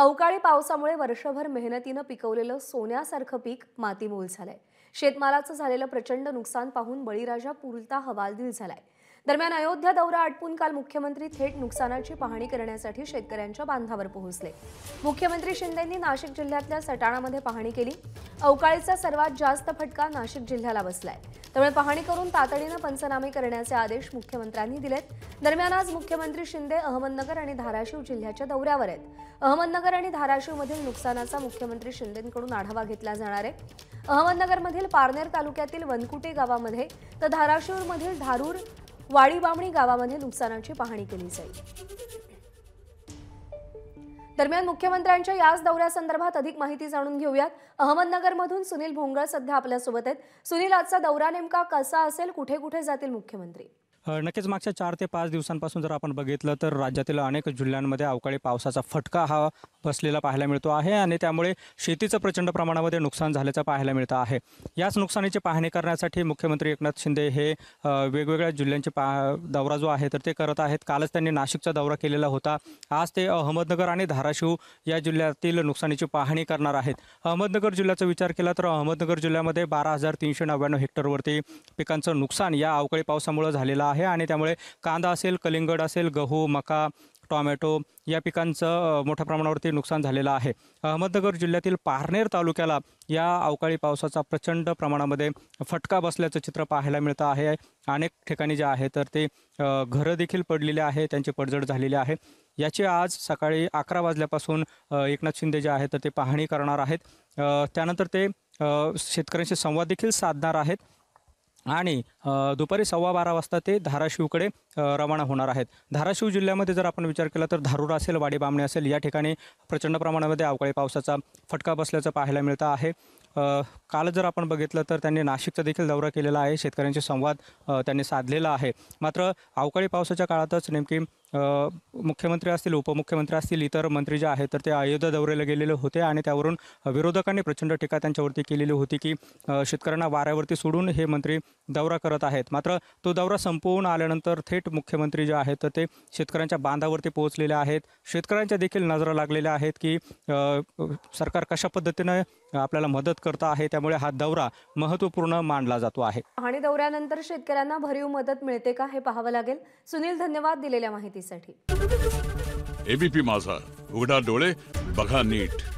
अवकाळी पावसामुळे वर्षभर मेहनतीनं पिकवलेलं सोन्यासारखं पीक मातीमोल झालंय शेतमालाचं झालेलं प्रचंड नुकसान पाहून बळीराजा पुरता हवालदिल झालाय दरम्यान अयोध्या दौरा आटपून काल मुख्यमंत्री थेट नुकसानाची पाहणी करण्यासाठी शेतकऱ्यांच्या बांधावर पोहोचले मुख्यमंत्री शिंदेंनी नाशिक जिल्ह्यातल्या सटाणामध्ये पाहणी केली अवकाळीचा सर्वात जास्त फटका नाशिक जिल्ह्याला बसलाय त्यामुळे पाहणी करून तातडीनं पंचनामे करण्याचे आदेश मुख्यमंत्र्यांनी दिलेत दरम्यान आज मुख्यमंत्री शिंदे अहमदनगर आणि धाराशिव जिल्ह्याच्या दौऱ्यावर आहेत अहमदनगर आणि धाराशिवमधील नुकसानाचा मुख्यमंत्री शिंदेकडून आढावा घेतला जाणार आहे अहमदनगरमधील पारनेर तालुक्यातील वनकुटे गावामध्ये तर धाराशिवमधील धारूर वाडीबामणी गावामध्ये नुकसानाची पाहणी केली जाईल दरम्यान मुख्यमंत्र्यांच्या याच दौऱ्यासंदर्भात अधिक माहिती जाणून घेऊयात अहमदनगरमधून सुनील भोंगळ सध्या आपल्यासोबत आहेत सुनील आजचा दौरा नेमका कसा असेल कुठे कुठे जातील मुख्यमंत्री नक्कीच मागच्या चार ते पाच दिवसांपासून जर आपण बघितलं तर राज्यातील अनेक जिल्ह्यांमध्ये अवकाळी पावसाचा फटका हा बसलेला पाहायला मिळतो आहे आणि त्यामुळे शेतीचं प्रचंड प्रमाणामध्ये नुकसान झाल्याचं पाहायला मिळतं आहे याच नुकसानीची पाहणी करण्यासाठी मुख्यमंत्री एकनाथ शिंदे हे वेगवेगळ्या जिल्ह्यांचे पा दौरा जो आहे तर ते करत आहेत कालच त्यांनी नाशिकचा दौरा केलेला होता आज ते अहमदनगर आणि धाराशिव या जिल्ह्यातील नुकसानीची पाहणी करणार आहेत अहमदनगर जिल्ह्याचा विचार केला तर अहमदनगर जिल्ह्यामध्ये बारा हजार तीनशे नव्याण्णव हेक्टरवरती पिकांचं नुकसान या अवकाळी पावसामुळे झालेलं आहे आणि त्यामुळे कांदा असेल कलिंगड असेल गहू मका टॉमॅटो या पिकांचं मोठ्या प्रमाणावरती नुकसान झालेलं आहे अहमदनगर जिल्ह्यातील पारनेर तालुक्याला या अवकाळी पावसाचा प्रचंड प्रमाणामध्ये फटका बसल्याचं चित्र पाहायला मिळतं आहे अनेक ठिकाणी जे आहे तर ते घरं देखील पडलेले आहे त्यांची पडझड झालेली आहे याची आज सकाळी अकरा वाजल्यापासून एकनाथ शिंदे जे आहेत तर ते पाहणी करणार आहेत त्यानंतर ते शेतकऱ्यांशी संवाद देखील साधणार आहेत आणि दुपारी सव्वा बारा वाजता ते धाराशिवकडे रवाना होणार आहेत धाराशिव जिल्ह्यामध्ये जर आपण विचार केला तर धारूर असेल वाडी बामणे असेल या ठिकाणी प्रचंड प्रमाणामध्ये अवकाळी पावसाचा फटका बसल्याचं पाहायला मिळतं आहे काल जर आपण बघितलं तर त्यांनी नाशिकचा देखील दौरा केलेला आहे शेतकऱ्यांशी संवाद त्यांनी साधलेला आहे मात्र अवकाळी पावसाच्या काळातच नेमकी मुख्यमंत्री असतील उपमुख्यमंत्री असतील इतर मंत्री जे आहेत तर ते अयोध्या दौऱ्याला गेलेले होते आणि त्यावरून विरोधकांनी प्रचंड टीका त्यांच्यावरती केलेली होती की शेतकऱ्यांना वाऱ्यावरती सोडून हे मंत्री दौरा करत आहेत मात्र तो दौरा संपवून आल्यानंतर थेट मुख्यमंत्री जे आहेत तर ते शेतकऱ्यांच्या बांधावरती पोहोचलेले आहेत शेतकऱ्यांच्या देखील नजरा लागलेल्या आहेत की सरकार कशा पद्धतीनं आपल्याला मदत करत आहे त्यामुळे हा दौरा महत्त्वपूर्ण मानला जातो आहे आणि दौऱ्यानंतर शेतकऱ्यांना भरीव मदत मिळते का हे पाहावं लागेल सुनील धन्यवाद दिलेल्या माहिती माहितीसाठी एबीपी माझा उघडा डोळे बघा नीट